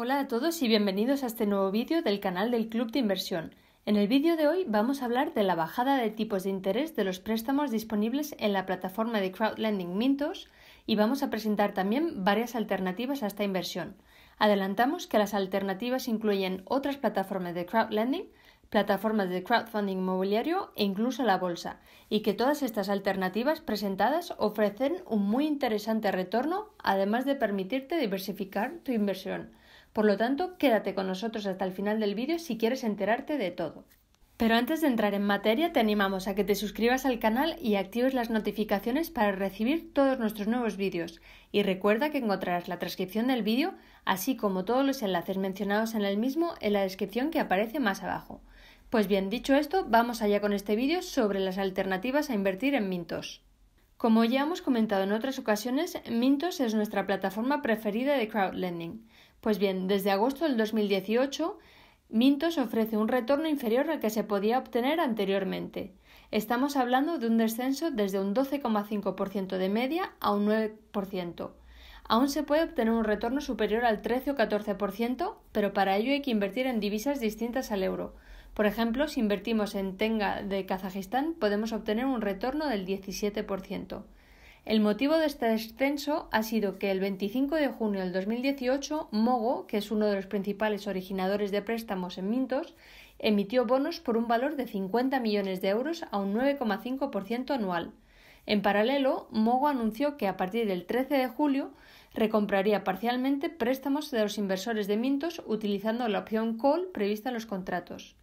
Hola a todos y bienvenidos a este nuevo vídeo del canal del Club de Inversión. En el vídeo de hoy vamos a hablar de la bajada de tipos de interés de los préstamos disponibles en la plataforma de crowdlending Mintos y vamos a presentar también varias alternativas a esta inversión. Adelantamos que las alternativas incluyen otras plataformas de crowdlending, plataformas de crowdfunding inmobiliario e incluso la bolsa, y que todas estas alternativas presentadas ofrecen un muy interesante retorno, además de permitirte diversificar tu inversión. Por lo tanto, quédate con nosotros hasta el final del vídeo si quieres enterarte de todo. Pero antes de entrar en materia, te animamos a que te suscribas al canal y actives las notificaciones para recibir todos nuestros nuevos vídeos. Y recuerda que encontrarás la transcripción del vídeo, así como todos los enlaces mencionados en el mismo en la descripción que aparece más abajo. Pues bien, dicho esto, vamos allá con este vídeo sobre las alternativas a invertir en Mintos. Como ya hemos comentado en otras ocasiones, Mintos es nuestra plataforma preferida de crowdlending. Pues bien, desde agosto del 2018, Mintos ofrece un retorno inferior al que se podía obtener anteriormente. Estamos hablando de un descenso desde un 12,5% de media a un 9%. Aún se puede obtener un retorno superior al 13 o 14%, pero para ello hay que invertir en divisas distintas al euro. Por ejemplo, si invertimos en Tenga de Kazajistán, podemos obtener un retorno del 17%. El motivo de este descenso ha sido que el 25 de junio del 2018, Mogo, que es uno de los principales originadores de préstamos en Mintos, emitió bonos por un valor de 50 millones de euros a un 9,5% anual. En paralelo, Mogo anunció que a partir del 13 de julio recompraría parcialmente préstamos de los inversores de Mintos utilizando la opción call prevista en los contratos.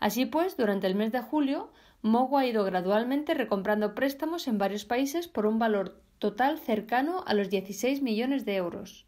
Así pues, durante el mes de julio, Mogo ha ido gradualmente recomprando préstamos en varios países por un valor total cercano a los 16 millones de euros.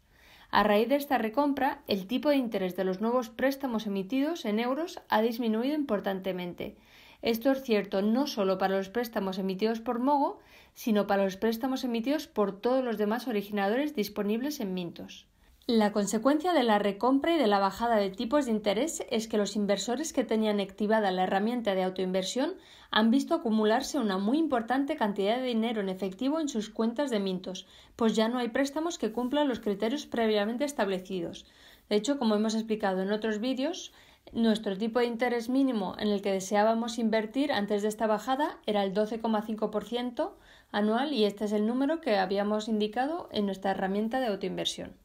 A raíz de esta recompra, el tipo de interés de los nuevos préstamos emitidos en euros ha disminuido importantemente. Esto es cierto no solo para los préstamos emitidos por Mogo, sino para los préstamos emitidos por todos los demás originadores disponibles en Mintos. La consecuencia de la recompra y de la bajada de tipos de interés es que los inversores que tenían activada la herramienta de autoinversión han visto acumularse una muy importante cantidad de dinero en efectivo en sus cuentas de Mintos, pues ya no hay préstamos que cumplan los criterios previamente establecidos. De hecho, como hemos explicado en otros vídeos, nuestro tipo de interés mínimo en el que deseábamos invertir antes de esta bajada era el 12,5% anual y este es el número que habíamos indicado en nuestra herramienta de autoinversión.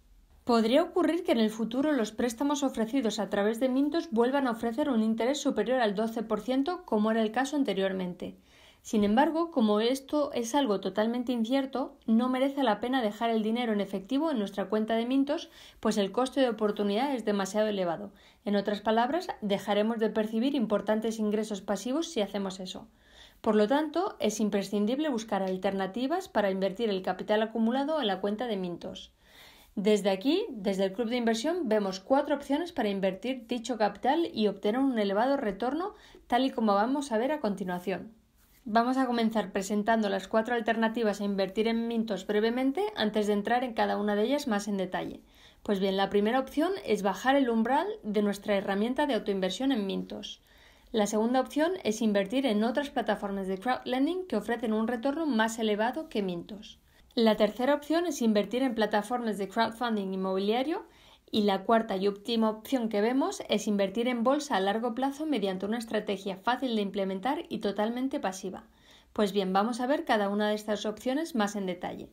Podría ocurrir que en el futuro los préstamos ofrecidos a través de Mintos vuelvan a ofrecer un interés superior al 12%, como era el caso anteriormente. Sin embargo, como esto es algo totalmente incierto, no merece la pena dejar el dinero en efectivo en nuestra cuenta de Mintos, pues el coste de oportunidad es demasiado elevado. En otras palabras, dejaremos de percibir importantes ingresos pasivos si hacemos eso. Por lo tanto, es imprescindible buscar alternativas para invertir el capital acumulado en la cuenta de Mintos. Desde aquí, desde el club de inversión, vemos cuatro opciones para invertir dicho capital y obtener un elevado retorno, tal y como vamos a ver a continuación. Vamos a comenzar presentando las cuatro alternativas a invertir en Mintos brevemente antes de entrar en cada una de ellas más en detalle. Pues bien, la primera opción es bajar el umbral de nuestra herramienta de autoinversión en Mintos. La segunda opción es invertir en otras plataformas de crowdlending que ofrecen un retorno más elevado que Mintos. La tercera opción es invertir en plataformas de crowdfunding inmobiliario y la cuarta y última opción que vemos es invertir en bolsa a largo plazo mediante una estrategia fácil de implementar y totalmente pasiva. Pues bien, vamos a ver cada una de estas opciones más en detalle.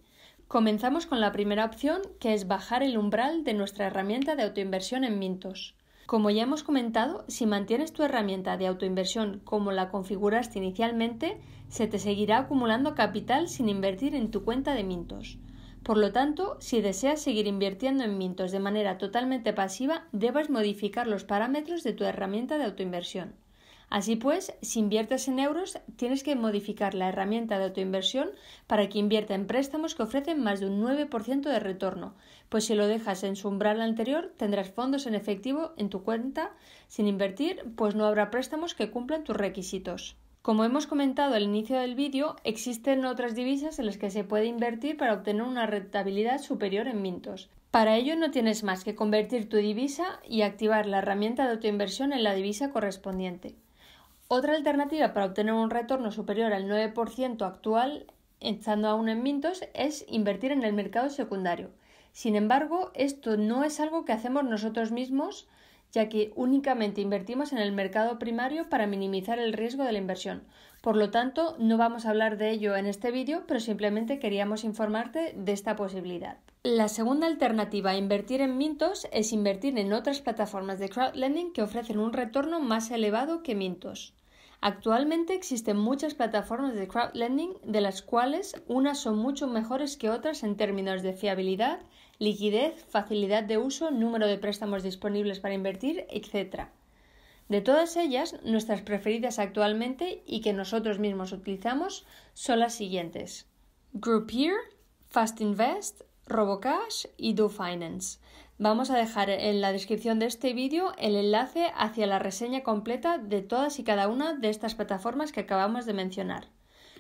Comenzamos con la primera opción, que es bajar el umbral de nuestra herramienta de autoinversión en Mintos. Como ya hemos comentado, si mantienes tu herramienta de autoinversión como la configuraste inicialmente, se te seguirá acumulando capital sin invertir en tu cuenta de Mintos. Por lo tanto, si deseas seguir invirtiendo en Mintos de manera totalmente pasiva, debes modificar los parámetros de tu herramienta de autoinversión. Así pues, si inviertes en euros, tienes que modificar la herramienta de autoinversión para que invierta en préstamos que ofrecen más de un 9% de retorno, pues si lo dejas en su umbral anterior, tendrás fondos en efectivo en tu cuenta sin invertir, pues no habrá préstamos que cumplan tus requisitos. Como hemos comentado al inicio del vídeo, existen otras divisas en las que se puede invertir para obtener una rentabilidad superior en Mintos. Para ello no tienes más que convertir tu divisa y activar la herramienta de autoinversión en la divisa correspondiente. Otra alternativa para obtener un retorno superior al 9% actual, estando aún en Mintos, es invertir en el mercado secundario. Sin embargo, esto no es algo que hacemos nosotros mismos, ya que únicamente invertimos en el mercado primario para minimizar el riesgo de la inversión. Por lo tanto, no vamos a hablar de ello en este vídeo, pero simplemente queríamos informarte de esta posibilidad. La segunda alternativa a invertir en Mintos es invertir en otras plataformas de crowdlending que ofrecen un retorno más elevado que Mintos. Actualmente existen muchas plataformas de crowdlending, de las cuales unas son mucho mejores que otras en términos de fiabilidad, liquidez, facilidad de uso, número de préstamos disponibles para invertir, etc. De todas ellas, nuestras preferidas actualmente y que nosotros mismos utilizamos son las siguientes: Groupier, Fast Invest, Robocash y DoFinance. Vamos a dejar en la descripción de este vídeo el enlace hacia la reseña completa de todas y cada una de estas plataformas que acabamos de mencionar.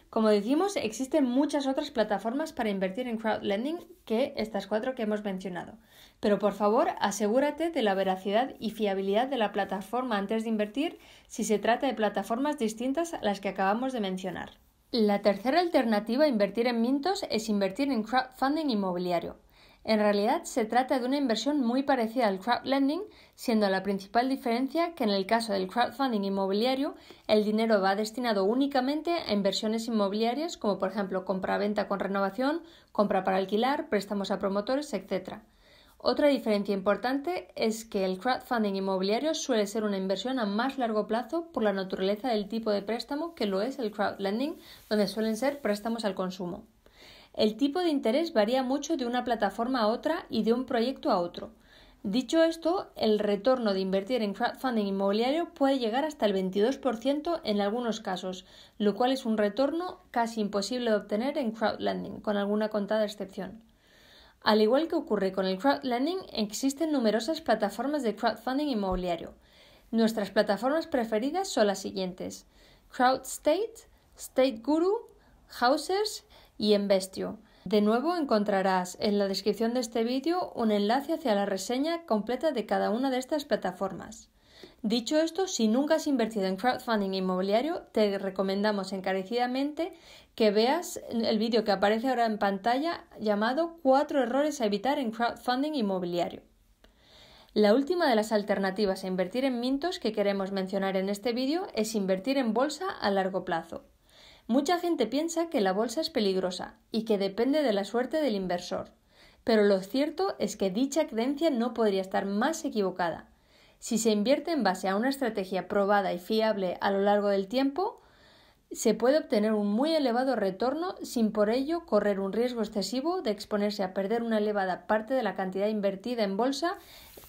Como decimos, existen muchas otras plataformas para invertir en crowdlending que estas cuatro que hemos mencionado. Pero por favor, asegúrate de la veracidad y fiabilidad de la plataforma antes de invertir si se trata de plataformas distintas a las que acabamos de mencionar. La tercera alternativa a invertir en Mintos es invertir en crowdfunding inmobiliario. En realidad se trata de una inversión muy parecida al crowdlending, siendo la principal diferencia que en el caso del crowdfunding inmobiliario el dinero va destinado únicamente a inversiones inmobiliarias como por ejemplo compra-venta con renovación, compra para alquilar, préstamos a promotores, etc. Otra diferencia importante es que el crowdfunding inmobiliario suele ser una inversión a más largo plazo por la naturaleza del tipo de préstamo que lo es el crowdlending, donde suelen ser préstamos al consumo. El tipo de interés varía mucho de una plataforma a otra y de un proyecto a otro. Dicho esto, el retorno de invertir en crowdfunding inmobiliario puede llegar hasta el 22% en algunos casos, lo cual es un retorno casi imposible de obtener en crowdlending, con alguna contada excepción. Al igual que ocurre con el crowdlending, existen numerosas plataformas de crowdfunding inmobiliario. Nuestras plataformas preferidas son las siguientes: CrowdState, StateGuru, Housers y en Bestio, De nuevo encontrarás en la descripción de este vídeo un enlace hacia la reseña completa de cada una de estas plataformas. Dicho esto, si nunca has invertido en crowdfunding inmobiliario, te recomendamos encarecidamente que veas el vídeo que aparece ahora en pantalla llamado Cuatro errores a evitar en crowdfunding inmobiliario. La última de las alternativas a invertir en Mintos que queremos mencionar en este vídeo es invertir en bolsa a largo plazo. Mucha gente piensa que la bolsa es peligrosa y que depende de la suerte del inversor, pero lo cierto es que dicha creencia no podría estar más equivocada. Si se invierte en base a una estrategia probada y fiable a lo largo del tiempo, se puede obtener un muy elevado retorno sin por ello correr un riesgo excesivo de exponerse a perder una elevada parte de la cantidad invertida en bolsa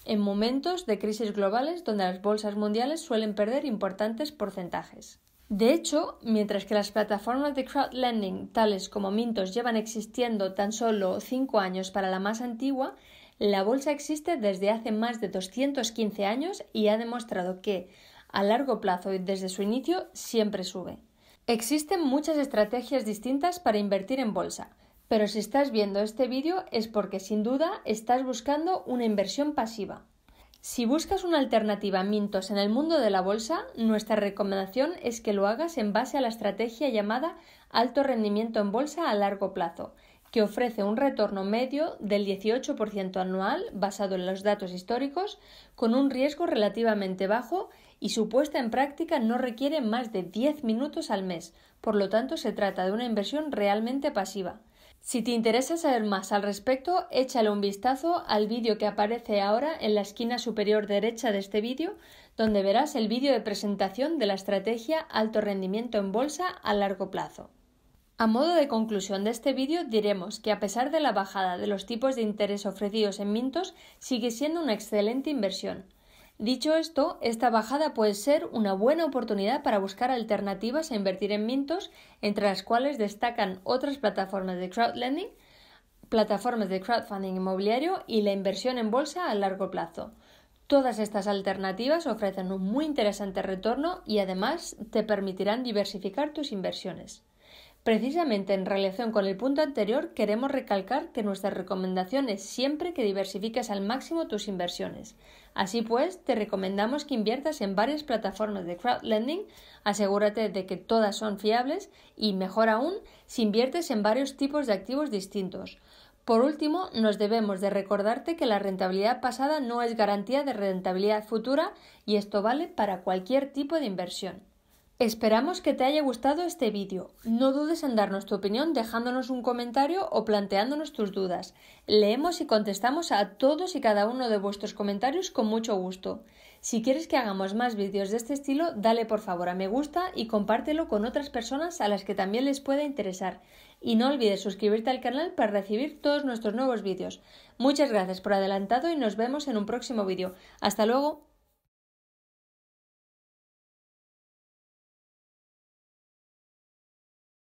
en momentos de crisis globales donde las bolsas mundiales suelen perder importantes porcentajes. De hecho, mientras que las plataformas de crowdlending tales como Mintos llevan existiendo tan solo 5 años para la más antigua, la bolsa existe desde hace más de 215 años y ha demostrado que, a largo plazo y desde su inicio, siempre sube. Existen muchas estrategias distintas para invertir en bolsa, pero si estás viendo este vídeo es porque sin duda estás buscando una inversión pasiva. Si buscas una alternativa a Mintos en el mundo de la bolsa, nuestra recomendación es que lo hagas en base a la estrategia llamada alto rendimiento en bolsa a largo plazo, que ofrece un retorno medio del 18% anual basado en los datos históricos, con un riesgo relativamente bajo y su puesta en práctica no requiere más de 10 minutos al mes, por lo tanto se trata de una inversión realmente pasiva. Si te interesa saber más al respecto, échale un vistazo al vídeo que aparece ahora en la esquina superior derecha de este vídeo, donde verás el vídeo de presentación de la estrategia alto rendimiento en bolsa a largo plazo. A modo de conclusión de este vídeo diremos que a pesar de la bajada de los tipos de interés ofrecidos en Mintos, sigue siendo una excelente inversión. Dicho esto, esta bajada puede ser una buena oportunidad para buscar alternativas a e invertir en Mintos, entre las cuales destacan otras plataformas de crowdlending, plataformas de crowdfunding inmobiliario y la inversión en bolsa a largo plazo. Todas estas alternativas ofrecen un muy interesante retorno y además te permitirán diversificar tus inversiones. Precisamente en relación con el punto anterior, queremos recalcar que nuestra recomendación es siempre que diversifiques al máximo tus inversiones. Así pues, te recomendamos que inviertas en varias plataformas de crowdlending, asegúrate de que todas son fiables y, mejor aún, si inviertes en varios tipos de activos distintos. Por último, nos debemos de recordarte que la rentabilidad pasada no es garantía de rentabilidad futura y esto vale para cualquier tipo de inversión. Esperamos que te haya gustado este vídeo. No dudes en darnos tu opinión dejándonos un comentario o planteándonos tus dudas. Leemos y contestamos a todos y cada uno de vuestros comentarios con mucho gusto. Si quieres que hagamos más vídeos de este estilo, dale por favor a me gusta y compártelo con otras personas a las que también les pueda interesar. Y no olvides suscribirte al canal para recibir todos nuestros nuevos vídeos. Muchas gracias por adelantado y nos vemos en un próximo vídeo. Hasta luego.